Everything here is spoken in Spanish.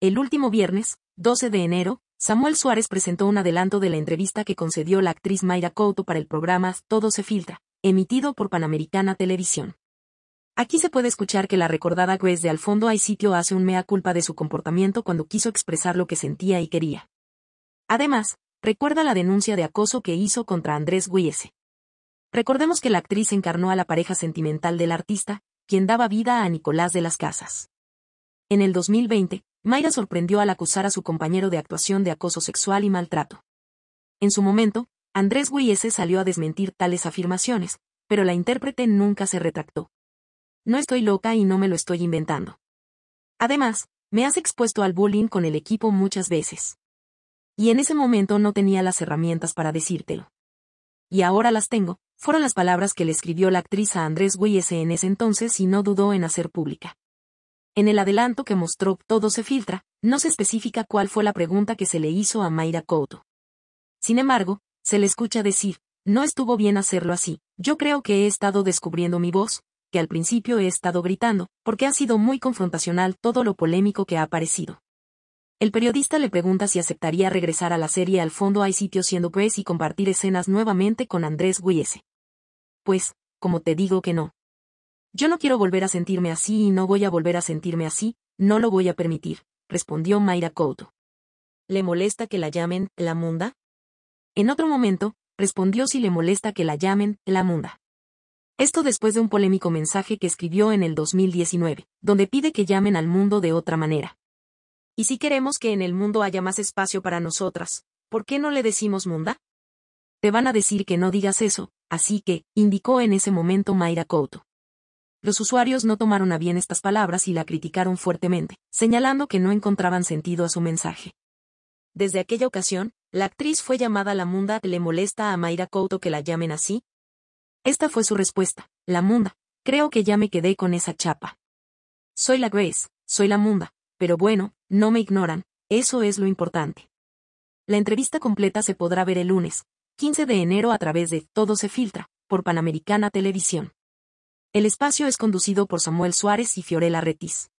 El último viernes, 12 de enero, Samuel Suárez presentó un adelanto de la entrevista que concedió la actriz Mayra Couto para el programa Todo se filtra, emitido por Panamericana Televisión. Aquí se puede escuchar que la recordada juez de Al fondo hay sitio hace un mea culpa de su comportamiento cuando quiso expresar lo que sentía y quería. Además, recuerda la denuncia de acoso que hizo contra Andrés Guiese. Recordemos que la actriz encarnó a la pareja sentimental del artista, quien daba vida a Nicolás de las Casas. En el 2020, Mayra sorprendió al acusar a su compañero de actuación de acoso sexual y maltrato. En su momento, Andrés Güeyese salió a desmentir tales afirmaciones, pero la intérprete nunca se retractó. No estoy loca y no me lo estoy inventando. Además, me has expuesto al bullying con el equipo muchas veces. Y en ese momento no tenía las herramientas para decírtelo. Y ahora las tengo, fueron las palabras que le escribió la actriz a Andrés Güeyese en ese entonces y no dudó en hacer pública. En el adelanto que mostró Todo se filtra, no se especifica cuál fue la pregunta que se le hizo a Mayra Couto. Sin embargo, se le escucha decir, no estuvo bien hacerlo así, yo creo que he estado descubriendo mi voz, que al principio he estado gritando, porque ha sido muy confrontacional todo lo polémico que ha aparecido. El periodista le pregunta si aceptaría regresar a la serie Al fondo hay sitio siendo pues y compartir escenas nuevamente con Andrés Guiese. Pues, como te digo que no. Yo no quiero volver a sentirme así y no voy a volver a sentirme así, no lo voy a permitir, respondió Mayra Couto. ¿Le molesta que la llamen la munda? En otro momento, respondió si le molesta que la llamen la munda. Esto después de un polémico mensaje que escribió en el 2019, donde pide que llamen al mundo de otra manera. Y si queremos que en el mundo haya más espacio para nosotras, ¿por qué no le decimos munda? Te van a decir que no digas eso, así que, indicó en ese momento Mayra Couto. Los usuarios no tomaron a bien estas palabras y la criticaron fuertemente, señalando que no encontraban sentido a su mensaje. Desde aquella ocasión, la actriz fue llamada La Munda. ¿Le molesta a Mayra Couto que la llamen así? Esta fue su respuesta. La Munda. Creo que ya me quedé con esa chapa. Soy la Grace, soy la Munda, pero bueno, no me ignoran, eso es lo importante. La entrevista completa se podrá ver el lunes, 15 de enero a través de Todo se filtra, por Panamericana Televisión. El espacio es conducido por Samuel Suárez y Fiorella Retis.